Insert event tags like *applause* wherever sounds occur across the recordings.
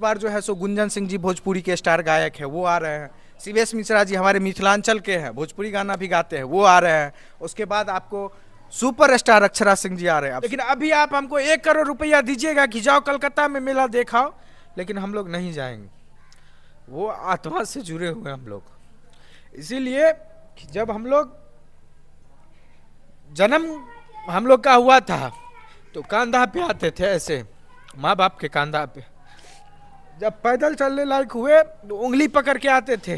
बार जो है सो गुंजन सिंह जी भोजपुरी के स्टार गायक है वो आ रहे हैं शिवेश मिश्रा जी हमारे मिथिलांचल के हैं भोजपुरी गाना भी गाते हैं वो आ रहे हैं उसके बाद आपको सुपर स्टार अक्षरा सिंह जी आ रहे हैं लेकिन अभी आप हमको एक करोड़ रुपया दीजिएगा कि जाओ कलकत्ता में मेला देखाओ लेकिन हम लोग नहीं जाएंगे वो आत्मा से जुड़े हुए हम लोग इसीलिए जब हम लोग जन्म हम लोग का हुआ था तो कांधा पे आते थे ऐसे माँ बाप के कांधा पे जब पैदल चलने लायक हुए तो उंगली पकड़ के आते थे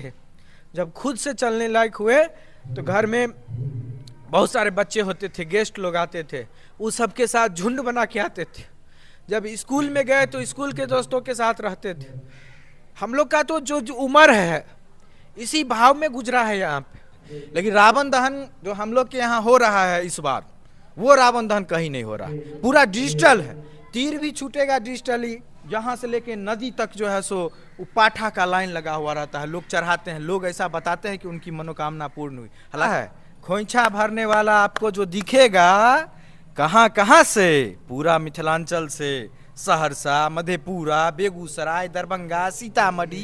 जब खुद से चलने लायक हुए तो घर में बहुत सारे बच्चे होते थे गेस्ट लोग आते थे वो सब के साथ झुंड बना के आते थे जब स्कूल में गए तो स्कूल के दोस्तों के साथ रहते थे हम लोग का तो जो, जो उम्र है इसी भाव में गुजरा है यहाँ पे लेकिन रावण दहन जो हम लोग के यहाँ हो रहा है इस बार वो रावण दहन कहीं नहीं हो रहा है पूरा डिजिटल है तीर भी छूटेगा डिजिटली यहाँ से लेके नदी तक जो है सो पाठा का लाइन लगा हुआ रहता है लोग चढ़ाते हैं लोग ऐसा बताते हैं कि उनकी मनोकामना पूर्ण हुई हला है खोइछा भरने वाला आपको जो दिखेगा कहाँ कहाँ से पूरा मिथिलांचल से सहरसा मधेपुरा बेगूसराय दरभंगा सीतामढ़ी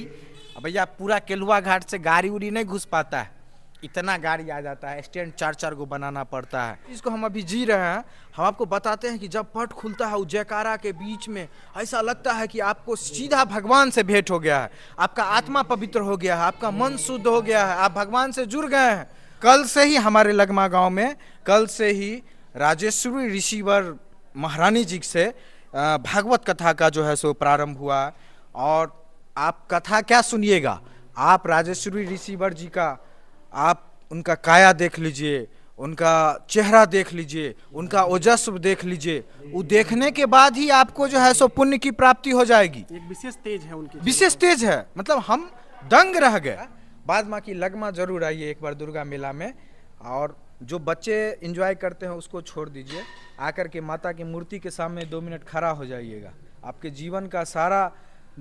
भैया पूरा केलुआ घाट से गाड़ी उड़ी नहीं घुस पाता है इतना गाड़ी आ जाता है स्टैंड चार चार को बनाना पड़ता है इसको हम अभी जी रहे हैं हम आपको बताते हैं कि जब पट खुलता है जयकारा के बीच में ऐसा लगता है कि आपको सीधा भगवान से भेंट हो गया है आपका आत्मा पवित्र हो गया है आपका मन शुद्ध हो गया है आप भगवान से जुड़ गए हैं कल से ही हमारे लगमा गाँव में कल से ही राजेश्वरी ऋषिवर महारानी जी से भागवत कथा का जो है सो प्रारंभ हुआ और आप कथा क्या सुनिएगा आप राजेश्वरी ऋषिवर जी का आप उनका काया देख लीजिए उनका चेहरा देख लीजिए उनका ओजस्व देख लीजिए वो देखने के बाद ही आपको जो है सो पुण्य की प्राप्ति हो जाएगी एक विशेष तेज है उनकी विशेष तेज है मतलब हम दंग रह गए बाद माँ की लगमा जरूर आइए एक बार दुर्गा मेला में और जो बच्चे इंजॉय करते हैं उसको छोड़ दीजिए आकर के माता की मूर्ति के सामने दो मिनट खड़ा हो जाइएगा आपके जीवन का सारा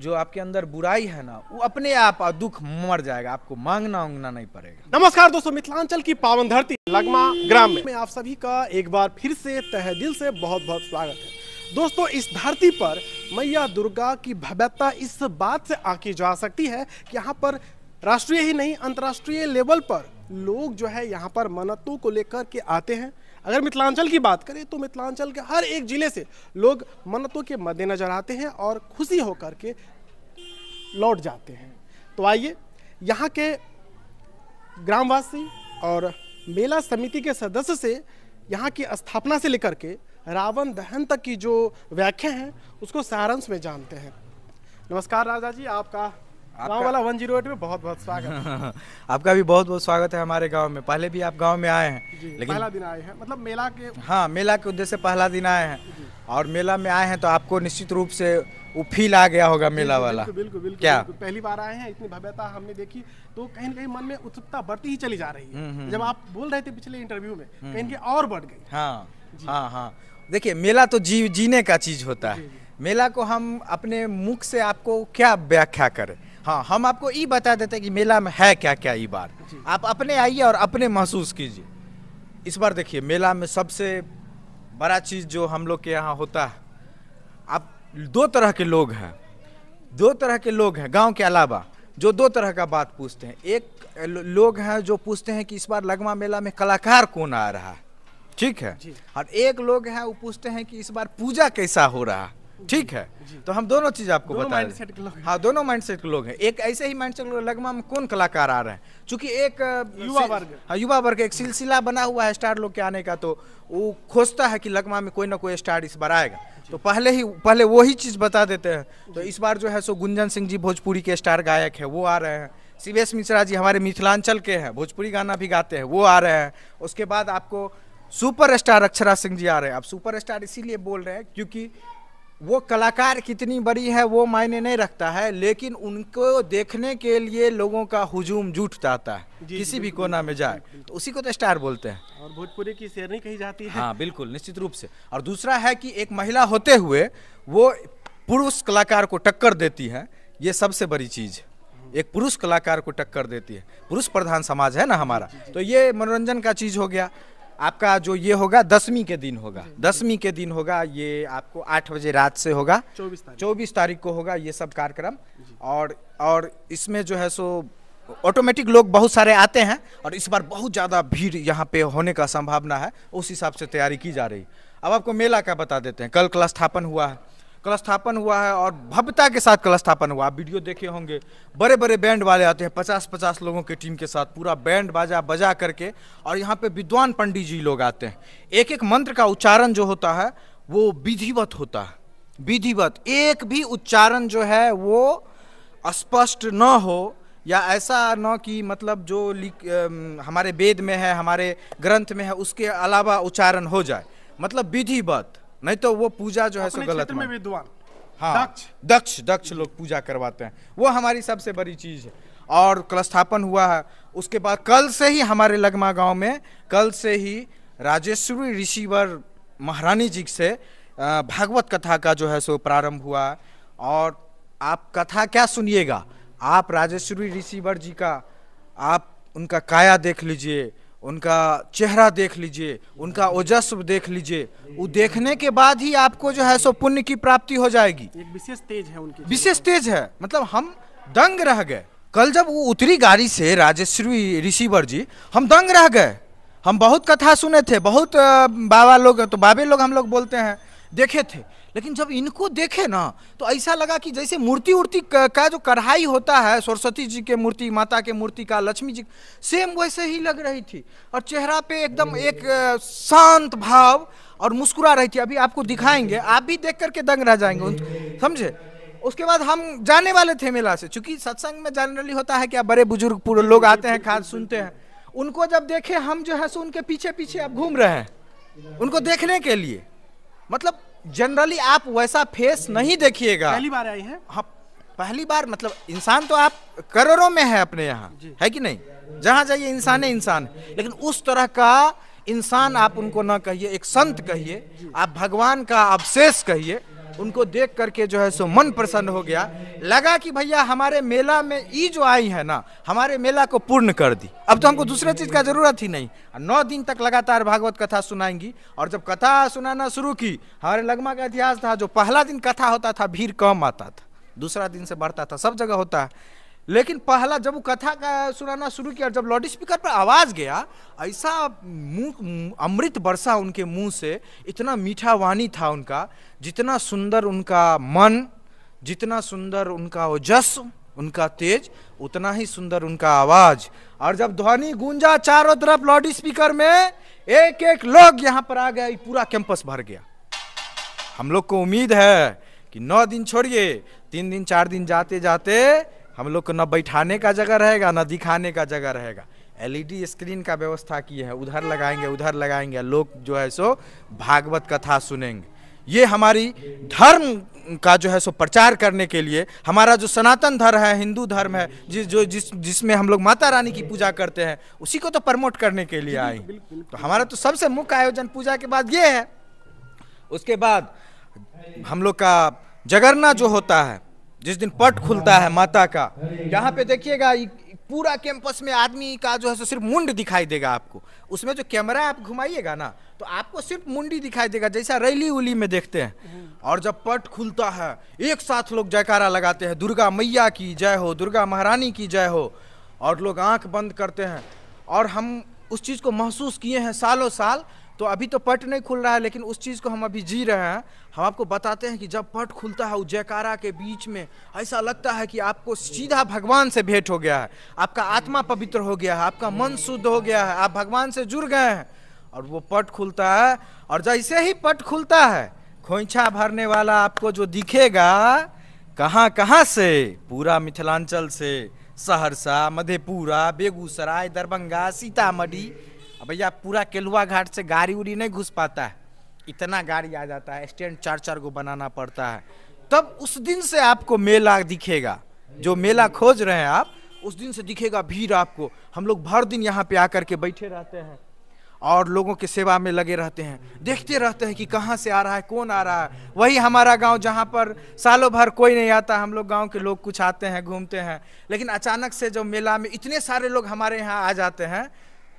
जो आपके अंदर बुराई है ना वो अपने आप दुख मर जाएगा आपको मांगना उंगना नहीं पड़ेगा नमस्कार दोस्तों मिथिलांचल की पावन धरती लगमा ग्राम में आप सभी का एक बार फिर से तह दिल से बहुत बहुत स्वागत है दोस्तों इस धरती पर मैया दुर्गा की भव्यता इस बात से आकी जा सकती है कि यहाँ पर राष्ट्रीय ही नहीं अंतर्राष्ट्रीय लेवल पर लोग जो है यहाँ पर मन्नतों को लेकर के आते हैं अगर मिथिलांचल की बात करें तो मिथिलांचल के हर एक ज़िले से लोग मन्नतों के मद्देनजर आते हैं और खुशी होकर के लौट जाते हैं तो आइए यहाँ के ग्रामवासी और मेला समिति के सदस्य से यहाँ की स्थापना से लेकर के रावण दहन तक की जो व्याख्या है उसको सारंश में जानते हैं नमस्कार राजा जी आपका गाँव वाला वन जीरो एट में बहुत बहुत स्वागत *laughs* आपका भी बहुत बहुत स्वागत है हमारे गांव में पहले भी आप गांव में आए हैं लेकिन पहला दिन आए हैं मतलब मेला के हाँ मेला के उद्देश्य से पहला दिन आए हैं और मेला में आए हैं तो आपको निश्चित रूप से वो फील आ गया होगा मेला वाला बिल्कुल बिल्कुल क्या बिल्कु, पहली बार आए हैं इतनी भव्यता हमने देखी तो कहीं ना कहीं मन में उत्सुकता बढ़ती ही चली जा रही है हम्म, हम्म, जब हम्म। आप बोल रहे थे पिछले इंटरव्यू में कहीं कहीं और बढ़ गई हाँ हाँ हाँ देखिए मेला तो जीव जीने का चीज होता है मेला को हम अपने मुख से आपको क्या व्याख्या करें हाँ हम आपको ये बता देते हैं कि मेला में है क्या क्या ये बार आप अपने आइए और अपने महसूस कीजिए इस बार देखिए मेला में सबसे बड़ा चीज़ जो हम लोग के यहाँ होता है आप दो तरह के लोग हैं दो तरह के लोग हैं गांव के अलावा जो दो तरह का बात पूछते हैं एक लोग हैं जो पूछते हैं कि इस बार लगमा मेला में कलाकार कौन आ रहा है ठीक है और एक लोग हैं वो पूछते हैं कि इस बार पूजा कैसा हो रहा है ठीक है तो हम दोनों चीज आपको दोनों बता रहे हाँ दोनों माइंडसेट के लोग हैं एक ऐसे ही माइंडसेट सेट लोग लगमा में कौन कलाकार आ रहे हैं चूंकि एक युवा वर्ग हाँ युवा वर्ग एक सिलसिला बना हुआ है स्टार लोग के आने का तो वो खोजता है कि लगमा में कोई ना कोई स्टार इस बार आएगा तो पहले ही पहले वही चीज़ बता देते हैं तो इस बार जो है सो गुंजन सिंह जी भोजपुरी के स्टार गायक है वो आ रहे हैं शिवेश मिश्रा जी हमारे मिथिलांचल के हैं भोजपुरी गाना भी गाते हैं वो आ रहे हैं उसके बाद आपको सुपरस्टार अक्षरा सिंह जी आ रहे हैं आप सुपरस्टार इसीलिए बोल रहे हैं क्योंकि वो कलाकार कितनी बड़ी है वो मायने नहीं रखता है लेकिन उनको देखने के लिए लोगों का हुजूम जुट जाता है किसी भी कोना में जाए तो उसी को तो स्टार बोलते हैं और भोजपुरी की नहीं कही जाती है हाँ बिल्कुल निश्चित रूप से और दूसरा है कि एक महिला होते हुए वो पुरुष कलाकार को टक्कर देती है ये सबसे बड़ी चीज़ है एक पुरुष कलाकार को टक्कर देती है पुरुष प्रधान समाज है ना हमारा तो ये मनोरंजन का चीज़ हो गया आपका जो ये होगा दसवीं के दिन होगा दसवीं के दिन होगा ये आपको आठ बजे रात से होगा चौबीस चौबीस तारीख को होगा ये सब कार्यक्रम और और इसमें जो है सो ऑटोमेटिक लोग बहुत सारे आते हैं और इस बार बहुत ज़्यादा भीड़ यहाँ पे होने का संभावना है उस हिसाब से तैयारी की जा रही अब आपको मेला का बता देते हैं कल कला स्थापन हुआ है कलस्थापन हुआ है और भव्यता के साथ कलस्थापन हुआ वीडियो देखे होंगे बड़े बड़े बैंड वाले आते हैं पचास पचास लोगों के टीम के साथ पूरा बैंड बाजा बजा करके और यहाँ पे विद्वान पंडित जी लोग आते हैं एक एक मंत्र का उच्चारण जो होता है वो विधिवत होता है विधिवत एक भी उच्चारण जो है वो स्पष्ट न हो या ऐसा न कि मतलब जो हमारे वेद में है हमारे ग्रंथ में है उसके अलावा उच्चारण हो जाए मतलब विधिवत नहीं तो वो पूजा जो है सो गलत में विद्वान हाँ दक्ष दक्ष दक्ष लोग पूजा करवाते हैं वो हमारी सबसे बड़ी चीज़ है और कलस्थापन हुआ है उसके बाद कल से ही हमारे लगमा गांव में कल से ही राजेश्वरी ऋषिवर महारानी जी से भागवत कथा का जो है सो प्रारंभ हुआ और आप कथा क्या सुनिएगा आप राजेश्वरी ऋषिवर जी का आप उनका काया देख लीजिए उनका चेहरा देख लीजिए उनका ओजस्व देख लीजिए वो देखने के बाद ही आपको जो है सो पुण्य की प्राप्ति हो जाएगी एक विशेष तेज है उनकी विशेष तेज है मतलब हम दंग रह गए कल जब वो उतरी गाड़ी से राजेश्वरी ऋषिवर जी हम दंग रह गए हम बहुत कथा सुने थे बहुत बाबा लोग तो बाबे लोग हम लोग बोलते हैं देखे थे लेकिन जब इनको देखे ना तो ऐसा लगा कि जैसे मूर्ति उर्ति का जो कढ़ाई होता है सरस्वती जी के मूर्ति माता के मूर्ति का लक्ष्मी जी सेम वैसे ही लग रही थी और चेहरा पे एकदम एक शांत भाव और मुस्कुरा रही थी अभी आपको दिखाएंगे आप भी देख करके दंग रह जाएंगे समझे उसके बाद हम जाने वाले थे मेला से चूंकि सत्संग में जनरली होता है कि बड़े बुजुर्ग पूरे लोग आते हैं खास सुनते हैं उनको जब देखे हम जो है सो उनके पीछे पीछे अब घूम रहे हैं उनको देखने के लिए मतलब जनरली आप वैसा फेस नहीं देखिएगा पहली बार आई हैं हाँ पहली बार मतलब इंसान तो आप करोड़ों में है अपने यहाँ है कि नहीं जहाँ जाइए इंसान है इंसान लेकिन उस तरह का इंसान आप उनको ना कहिए एक संत कहिए आप भगवान का अवशेष कहिए उनको देख करके जो है सो मन प्रसन्न हो गया लगा कि भैया हमारे मेला में ई जो आई है ना हमारे मेला को पूर्ण कर दी अब तो हमको दूसरे चीज़ का ज़रूरत ही नहीं नौ दिन तक लगातार भागवत कथा सुनाएंगी और जब कथा सुनाना शुरू की हमारे लगमा का इतिहास था जो पहला दिन कथा होता था भीड़ कम आता था दूसरा दिन से बढ़ता था सब जगह होता है लेकिन पहला जब वो कथा का सुनाना शुरू किया जब लाउड स्पीकर पर आवाज़ गया ऐसा मुंह अमृत बरसा उनके मुंह से इतना मीठा वाणी था उनका जितना सुंदर उनका मन जितना सुंदर उनका ओजस उनका तेज उतना ही सुंदर उनका आवाज और जब ध्वनि गूंजा चारों तरफ लाउड स्पीकर में एक एक लोग यहाँ पर आ गए पूरा कैंपस भर गया हम लोग को उम्मीद है कि नौ दिन छोड़िए तीन दिन चार दिन जाते जाते हम लोग को ना बैठाने का जगह रहेगा ना दिखाने का जगह रहेगा एलईडी स्क्रीन का व्यवस्था किए हैं उधर लगाएंगे उधर लगाएंगे लोग जो है सो भागवत कथा सुनेंगे ये हमारी धर्म का जो है सो प्रचार करने के लिए हमारा जो सनातन धर्म है हिंदू धर्म है जिस जो जिस जिसमें हम लोग माता रानी की पूजा करते हैं उसी को तो प्रमोट करने के लिए आए तो हमारा तो सबसे मुख्य आयोजन पूजा के बाद ये है उसके बाद हम लोग का जगरना जो होता है जिस दिन पट खुलता है माता का यहाँ पे देखिएगा पूरा कैंपस में आदमी का जो है सिर्फ मुंड दिखाई देगा आपको उसमें जो कैमरा आप घुमाइएगा ना तो आपको सिर्फ मुंडी दिखाई देगा जैसा रैली उली में देखते हैं और जब पट खुलता है एक साथ लोग जयकारा लगाते हैं दुर्गा मैया की जय हो दुर्गा महारानी की जय हो और लोग आंख बंद करते हैं और हम उस चीज़ को महसूस किए हैं सालों साल तो अभी तो पट नहीं खुल रहा है लेकिन उस चीज़ को हम अभी जी रहे हैं हम आपको बताते हैं कि जब पट खुलता है वो जयकारा के बीच में ऐसा लगता है कि आपको सीधा भगवान से भेंट हो गया है आपका आत्मा पवित्र हो गया है आपका मन शुद्ध हो गया है आप भगवान से जुड़ गए हैं और वो पट खुलता है और जैसे ही पट खुलता है खोइछा भरने वाला आपको जो दिखेगा कहाँ कहाँ से पूरा मिथिलांचल से सहरसा मधेपुरा बेगूसराय दरभंगा सीतामढ़ी भैया पूरा केलुआ घाट से गाड़ी उड़ी नहीं घुस पाता है इतना गाड़ी आ जाता है स्टैंड चार चार को बनाना पड़ता है तब उस दिन से आपको मेला दिखेगा जो मेला खोज रहे हैं आप उस दिन से दिखेगा भीड़ आपको हम लोग भर दिन यहाँ पे आकर के बैठे रहते हैं और लोगों के सेवा में लगे रहते हैं देखते रहते हैं कि कहाँ से आ रहा है कौन आ रहा है वही हमारा गांव जहाँ पर सालों भर कोई नहीं आता हम लोग गांव के लोग कुछ आते हैं घूमते हैं लेकिन अचानक से जो मेला में इतने सारे लोग हमारे यहाँ आ जाते हैं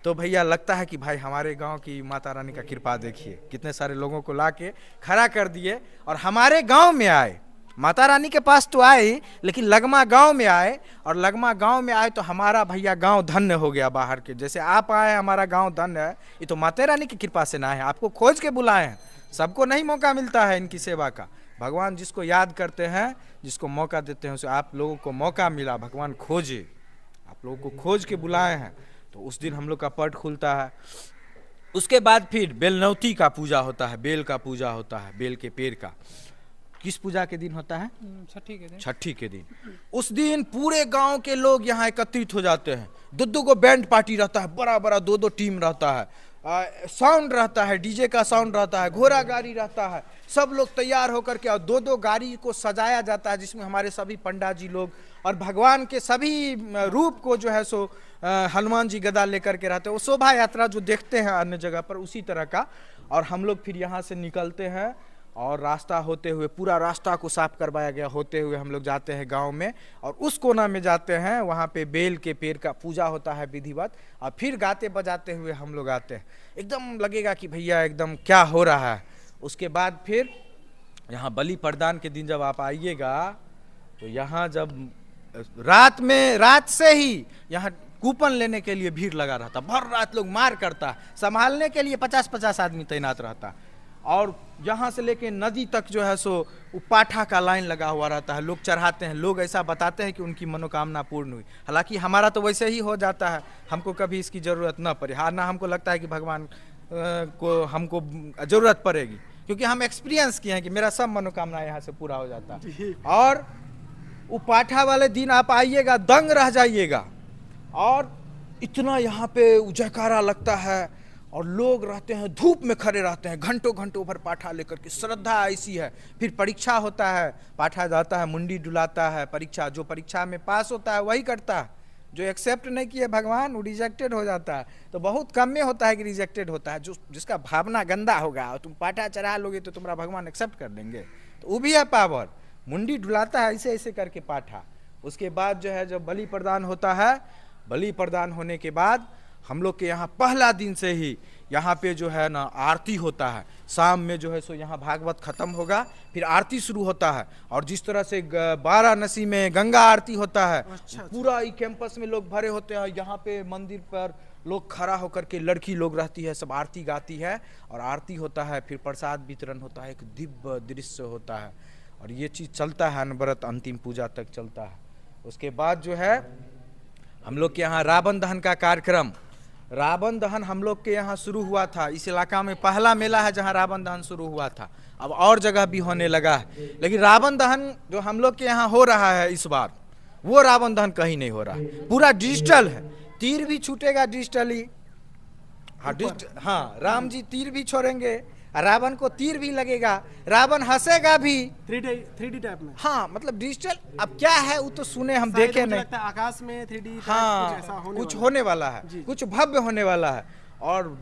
तो भैया लगता है कि भाई हमारे गांव की माता रानी का कृपा देखिए कितने सारे लोगों को ला के खड़ा कर दिए और हमारे गांव में आए माता रानी के पास तो आए लेकिन लगमा गांव में आए और लगमा गांव में आए तो हमारा भैया गांव धन्य हो गया बाहर के जैसे आप आए हमारा गांव धन्य है ये तो माता रानी की कृपा से ना है आपको खोज के बुलाए हैं सबको नहीं मौका मिलता है इनकी सेवा का भगवान जिसको याद करते हैं जिसको मौका देते हैं उसे आप लोगों को मौका मिला भगवान खोजे आप लोगों को खोज के बुलाए हैं तो उस दिन हम लोग का पट खुलता है उसके बाद फिर बेलनौती का पूजा होता है बेल का पूजा होता है बेल के पेड़ का किस पूजा के दिन होता है हम्म, छठी के दिन छठी के दिन उस दिन पूरे गांव के लोग यहाँ एकत्रित हो जाते हैं दो दो को बैंड पार्टी रहता है बड़ा बड़ा दो दो टीम रहता है साउंड रहता है डीजे का साउंड रहता है घोड़ा गाड़ी रहता है सब लोग तैयार होकर के और दो दो गाड़ी को सजाया जाता है जिसमें हमारे सभी पंडा जी लोग और भगवान के सभी रूप को जो है सो हनुमान जी गदा लेकर के रहते हैं वो शोभा यात्रा जो देखते हैं अन्य जगह पर उसी तरह का और हम लोग फिर यहाँ से निकलते हैं और रास्ता होते हुए पूरा रास्ता को साफ करवाया गया होते हुए हम लोग जाते हैं गांव में और उस कोना में जाते हैं वहाँ पे बेल के पेड़ का पूजा होता है विधिवत और फिर गाते बजाते हुए हम लोग आते हैं एकदम लगेगा कि भैया एकदम क्या हो रहा है उसके बाद फिर यहाँ बलि प्रदान के दिन जब आप आइएगा तो यहाँ जब रात में रात से ही यहाँ कूपन लेने के लिए भीड़ लगा रहता भर रात लोग मार करता संभालने के लिए पचास पचास आदमी तैनात रहता और यहाँ से लेके नदी तक जो है सो पाठा का लाइन लगा हुआ रहता है लोग चढ़ाते हैं लोग ऐसा बताते हैं कि उनकी मनोकामना पूर्ण हुई हालांकि हमारा तो वैसे ही हो जाता है हमको कभी इसकी ज़रूरत ना पड़े हाँ ना हमको लगता है कि भगवान को हमको ज़रूरत पड़ेगी क्योंकि हम एक्सपीरियंस किए हैं कि मेरा सब मनोकामना यहाँ से पूरा हो जाता है और उपाठा वाले दिन आप आइएगा दंग रह जाइएगा और इतना यहाँ पे उजयकारा लगता है और लोग रहते हैं धूप में खड़े रहते हैं घंटों घंटों भर पाठा लेकर के श्रद्धा ऐसी है फिर परीक्षा होता है पाठा जाता है मुंडी डुलाता है परीक्षा जो परीक्षा में पास होता है वही करता है जो एक्सेप्ट नहीं किए भगवान वो रिजेक्टेड हो जाता है तो बहुत कम में होता है कि रिजेक्टेड होता है जो जिसका भावना गंदा होगा और तुम पाठा चढ़ा लोगे तो तुम्हारा भगवान एक्सेप्ट कर देंगे तो वो भी है पावर मुंडी डुलाता है ऐसे ऐसे करके पाठा उसके बाद जो है जब बलि प्रदान होता है बलि प्रदान होने के बाद हम लोग के यहाँ पहला दिन से ही यहाँ पे जो है ना आरती होता है शाम में जो है सो यहाँ भागवत खत्म होगा फिर आरती शुरू होता है और जिस तरह से वाराणसी में गंगा आरती होता है अच्छा, अच्छा। पूरा ही कैंपस में लोग भरे होते हैं यहाँ पे मंदिर पर लोग खड़ा होकर के लड़की लोग रहती है सब आरती गाती है और आरती होता है फिर प्रसाद वितरण होता है एक दिव्य दृश्य होता है और ये चीज़ चलता है अनवरत अंतिम पूजा तक चलता है उसके बाद जो है हम लोग के यहाँ रावण दहन का कार्यक्रम रावण दहन हम लोग के यहाँ शुरू हुआ था इस इलाका में पहला मेला है जहाँ रावण दहन शुरू हुआ था अब और जगह भी होने लगा है लेकिन रावण दहन जो हम लोग के यहाँ हो रहा है इस बार वो रावण दहन कहीं नहीं हो रहा है पूरा डिजिटल है तीर भी छूटेगा डिजिटली हाँ डिजिटल हाँ राम जी तीर भी छोड़ेंगे रावण को तीर भी लगेगा रावण हंसेगा भी three D three D type में हाँ मतलब डिजिटल अब क्या है वो तो सुने हम देखे तो नहीं आकाश में थ्री डी हाँ कुछ, होने, कुछ वाला। होने वाला है कुछ भव्य होने वाला है और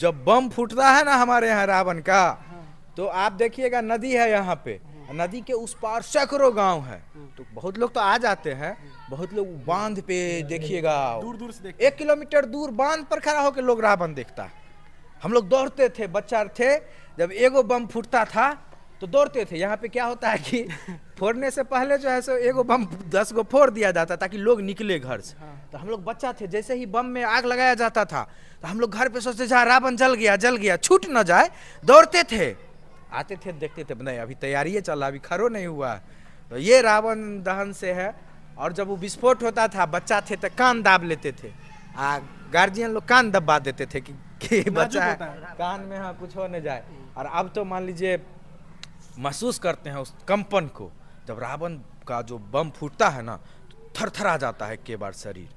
जब बम फूटता है ना हमारे यहाँ रावण का हाँ। तो आप देखिएगा नदी है यहाँ पे नदी के उस पार सैकड़ों गांव है हाँ। तो बहुत लोग तो आ जाते हैं बहुत लोग बांध पे देखिएगा दूर दूर से एक किलोमीटर दूर बांध पर खड़ा होकर लोग रावण देखता है हम लोग दौड़ते थे बच्चा थे जब एगो बम फूटता था तो दौड़ते थे यहाँ पे क्या होता है कि *laughs* फोड़ने से पहले जो है सो एगो बम दस गो फोड़ दिया जाता ताकि लोग निकले घर से हाँ। तो हम लोग बच्चा थे जैसे ही बम में आग लगाया जाता था तो हम लोग घर पे सोचते जहाँ रावण जल गया जल गया छूट ना जाए दौड़ते थे आते थे देखते थे नहीं अभी तैयारी रहा अभी खड़ो नहीं हुआ तो ये रावण दहन से है और जब वो विस्फोट होता था बच्चा थे तो कान दाब लेते थे आ गार्जियन लोग कान दबा देते थे कि कि बच्चा कान में हाँ कुछ होने जाए और अब तो मान लीजिए महसूस करते हैं उस कंपन को जब रावण का जो बम फूटता है ना तो थर थरा जाता है के बार शरीर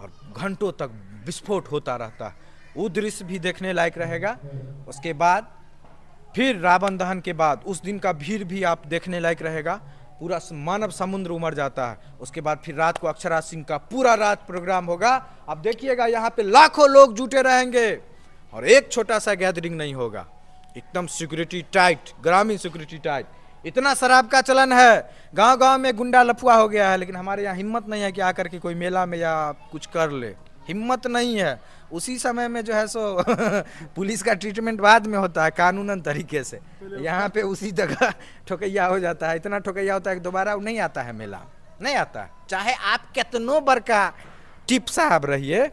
और घंटों तक विस्फोट होता रहता है वो दृश्य भी देखने लायक रहेगा उसके बाद फिर रावण दहन के बाद उस दिन का भीड़ भी आप देखने लायक रहेगा पूरा मानव समुद्र उमड़ जाता है उसके बाद फिर रात को अक्षरा सिंह का पूरा रात प्रोग्राम होगा आप देखिएगा यहाँ पे लाखों लोग जुटे रहेंगे और एक छोटा सा गैदरिंग नहीं होगा एकदम सिक्योरिटी टाइट ग्रामीण सिक्योरिटी टाइट इतना शराब का चलन है गांव गांव में गुंडा लफुआ हो गया है लेकिन हमारे यहाँ हिम्मत नहीं है कि आकर के कोई मेला में या कुछ कर ले हिम्मत नहीं है उसी समय में जो है सो *laughs* पुलिस का ट्रीटमेंट बाद में होता है कानूनन तरीके से यहाँ पे उसी जगह *laughs* ठोकैया हो जाता है इतना ठोकैया होता है कि दोबारा नहीं आता है मेला नहीं आता चाहे आप कितनों बर का टिप साहब रहिए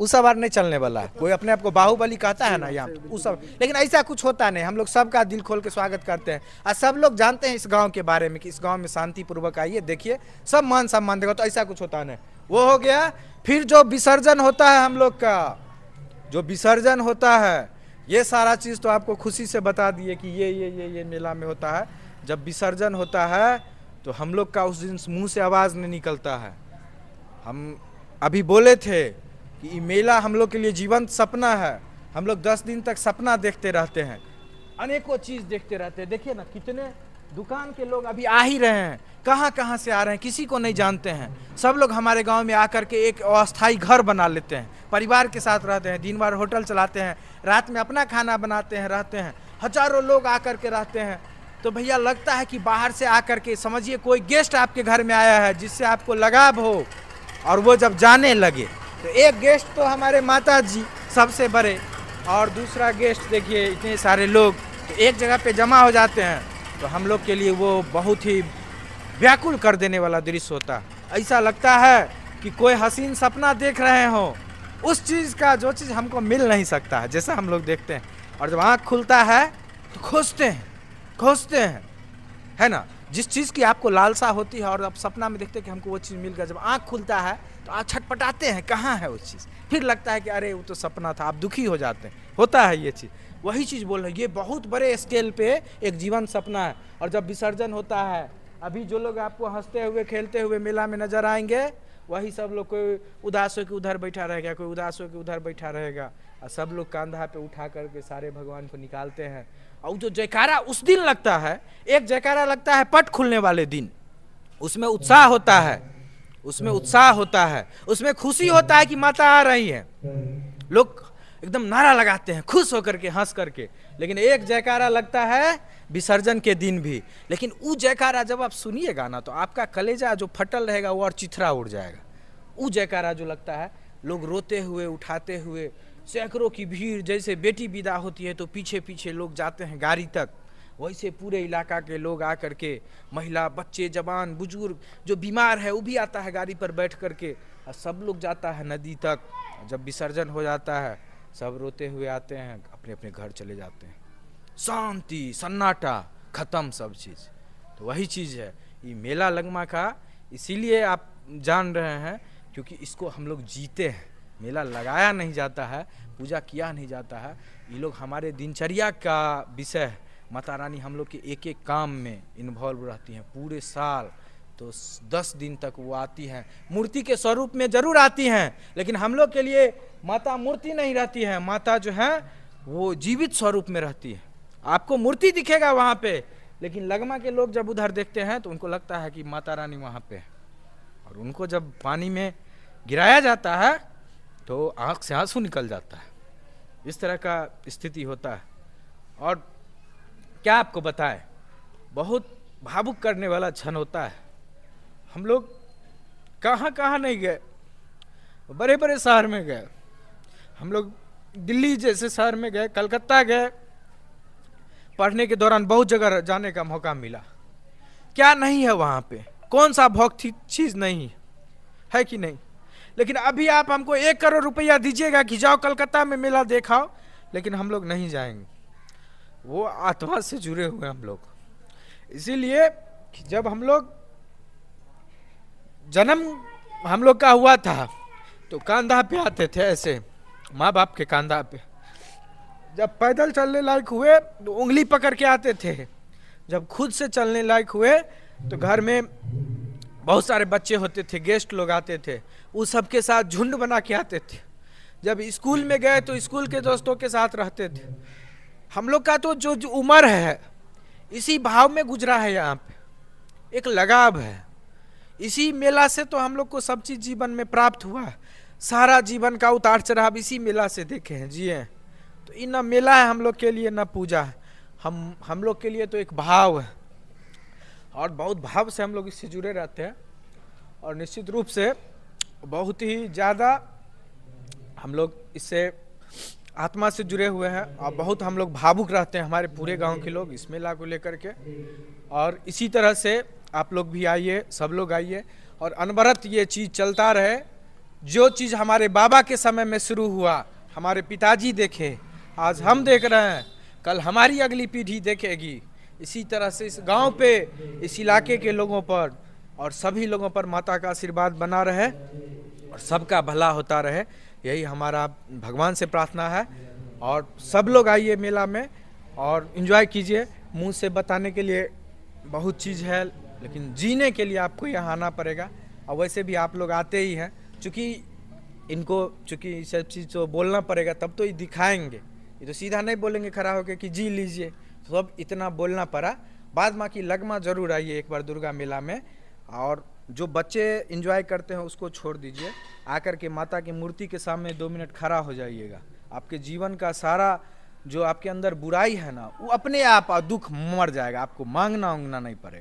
उस बार नहीं चलने वाला है कोई अपने आप को बाहुबली कहता है ना यहाँ उस लेकिन ऐसा कुछ होता नहीं हम लोग सबका दिल खोल के स्वागत करते हैं और सब लोग जानते हैं इस गांव के बारे में कि इस गांव में शांतिपूर्वक आइए देखिए सब मान सम्मान देगा तो ऐसा कुछ होता नहीं वो हो गया फिर जो विसर्जन होता है हम लोग का जो विसर्जन होता है ये सारा चीज़ तो आपको खुशी से बता दिए कि ये ये ये ये मेला में होता है जब विसर्जन होता है तो हम लोग का उस दिन मुँह से आवाज़ नहीं निकलता है हम अभी बोले थे कि मेला हम लोग के लिए जीवंत सपना है हम लोग दस दिन तक सपना देखते रहते हैं अनेकों चीज़ देखते रहते हैं देखिए ना कितने दुकान के लोग अभी आ ही रहे हैं कहाँ कहाँ से आ रहे हैं किसी को नहीं जानते हैं सब लोग हमारे गांव में आकर के एक अस्थाई घर बना लेते हैं परिवार के साथ रहते हैं दिन भर होटल चलाते हैं रात में अपना खाना बनाते हैं रहते हैं हजारों लोग आकर के रहते हैं तो भैया लगता है कि बाहर से आकर के समझिए कोई गेस्ट आपके घर में आया है जिससे आपको लगाव हो और वो जब जाने लगे तो एक गेस्ट तो हमारे माता जी सबसे बड़े और दूसरा गेस्ट देखिए इतने सारे लोग तो एक जगह पे जमा हो जाते हैं तो हम लोग के लिए वो बहुत ही व्याकुल कर देने वाला दृश्य होता है ऐसा लगता है कि कोई हसीन सपना देख रहे हो उस चीज़ का जो चीज़ हमको मिल नहीं सकता है जैसा हम लोग देखते हैं और जब आँख खुलता है तो खोजते हैं खोजते हैं है ना जिस चीज़ की आपको लालसा होती है और आप सपना में देखते हैं कि हमको वो चीज़ मिल गया जब आँख खुलता है तो आप छटपटाते हैं कहाँ है वो चीज़ फिर लगता है कि अरे वो तो सपना था आप दुखी हो जाते हैं होता है ये चीज़ वही चीज़ बोल रहे हैं ये बहुत बड़े स्केल पे एक जीवन सपना है और जब विसर्जन होता है अभी जो लोग आपको हंसते हुए खेलते हुए मेला में नजर आएंगे वही सब लोग कोई उदास होकर उधर बैठा रहेगा कोई उदास होकर उधर बैठा रहेगा और सब लोग कंधा पे उठा करके सारे भगवान को निकालते हैं और जो जयकारा उस दिन लगता है एक जयकारा लगता है पट खुलने वाले दिन उसमें उत्साह होता है उसमें उत्साह होता है उसमें खुशी होता है कि माता आ रही है लोग एकदम नारा लगाते हैं खुश होकर के हंस करके लेकिन एक जयकारा लगता है विसर्जन के दिन भी लेकिन वो जयकारा जब आप सुनिएगा ना तो आपका कलेजा जो फटल रहेगा वो और चिथरा उड़ जाएगा वो जयकारा जो लगता है लोग रोते हुए उठाते हुए सैकड़ों की भीड़ जैसे बेटी विदा होती है तो पीछे पीछे लोग जाते हैं गाड़ी तक वैसे पूरे इलाका के लोग आ कर के महिला बच्चे जवान बुजुर्ग जो बीमार है वो भी आता है गाड़ी पर बैठ कर के और सब लोग जाता है नदी तक जब विसर्जन हो जाता है सब रोते हुए आते हैं अपने अपने घर चले जाते हैं शांति सन्नाटा ख़त्म सब चीज़ तो वही चीज़ है ये मेला लगमा का इसीलिए आप जान रहे हैं क्योंकि इसको हम लोग जीते हैं मेला लगाया नहीं जाता है पूजा किया नहीं जाता है ये लोग हमारे दिनचर्या का विषय माता रानी हम लोग के एक एक काम में इन्वॉल्व रहती हैं पूरे साल तो दस दिन तक वो आती हैं मूर्ति के स्वरूप में जरूर आती हैं लेकिन हम लोग के लिए माता मूर्ति नहीं रहती है माता जो है वो जीवित स्वरूप में रहती है आपको मूर्ति दिखेगा वहाँ पे लेकिन लगमा के लोग जब उधर देखते हैं तो उनको लगता है कि माता रानी वहाँ पे है और उनको जब पानी में गिराया जाता है तो आँख से आंसू निकल जाता है इस तरह का स्थिति होता है और क्या आपको बताएं बहुत भावुक करने वाला क्षण होता है हम लोग कहाँ कहाँ नहीं गए बड़े बड़े शहर में गए हम लोग दिल्ली जैसे शहर में गए कलकत्ता गए पढ़ने के दौरान बहुत जगह जाने का मौका मिला क्या नहीं है वहाँ पे कौन सा भौतिक चीज़ नहीं है, है कि नहीं लेकिन अभी आप हमको एक करोड़ रुपया दीजिएगा कि जाओ कलकत्ता में मेला देखाओ लेकिन हम लोग नहीं जाएंगे वो आत्मा से जुड़े हुए हम लोग इसीलिए जब हम लोग जन्म हम लोग का हुआ था तो कांधा पे आते थे ऐसे माँ बाप के कांधा पे जब पैदल चलने लायक हुए तो उंगली पकड़ के आते थे जब खुद से चलने लायक हुए तो घर में बहुत सारे बच्चे होते थे गेस्ट लोग आते थे वो सबके साथ झुंड बना के आते थे जब स्कूल में गए तो स्कूल के दोस्तों के साथ रहते थे हम लोग का तो जो, जो उम्र है इसी भाव में गुजरा है यहाँ पे एक लगाव है इसी मेला से तो हम लोग को सब चीज़ जीवन में प्राप्त हुआ सारा जीवन का उतार चढ़ाव इसी मेला से देखे हैं जिए हैं तो ये न मेला है हम लोग के लिए न पूजा है हम हम लोग के लिए तो एक भाव है और बहुत भाव से हम लोग इससे जुड़े रहते हैं और निश्चित रूप से बहुत ही ज़्यादा हम लोग इससे आत्मा से जुड़े हुए हैं और बहुत हम लोग भावुक रहते हैं हमारे पूरे गांव के लोग इस मेला को लेकर के और इसी तरह से आप लोग भी आइए सब लोग आइए और अनवरत ये चीज़ चलता रहे जो चीज़ हमारे बाबा के समय में शुरू हुआ हमारे पिताजी देखे आज हम देख रहे हैं कल हमारी अगली पीढ़ी देखेगी इसी तरह से इस गांव पे इस इलाके के लोगों पर और सभी लोगों पर माता का आशीर्वाद बना रहे और सबका भला होता रहे यही हमारा भगवान से प्रार्थना है और सब लोग आइए मेला में और इन्जॉय कीजिए मुंह से बताने के लिए बहुत चीज़ है लेकिन जीने के लिए आपको यहाँ आना पड़ेगा और वैसे भी आप लोग आते ही हैं चूँकि इनको चूँकि सब चीज़ तो बोलना पड़ेगा तब तो ये दिखाएंगे ये तो सीधा नहीं बोलेंगे खड़ा होकर कि जी लीजिए सब इतना बोलना पड़ा बाद बाकी लगमा जरूर आइए एक बार दुर्गा मेला में और जो बच्चे इंजॉय करते हैं उसको छोड़ दीजिए आकर के माता की मूर्ति के सामने दो मिनट खड़ा हो जाइएगा आपके जीवन का सारा जो आपके अंदर बुराई है ना वो अपने आप दुख मर जाएगा आपको मांगना उंगना नहीं पड़ेगा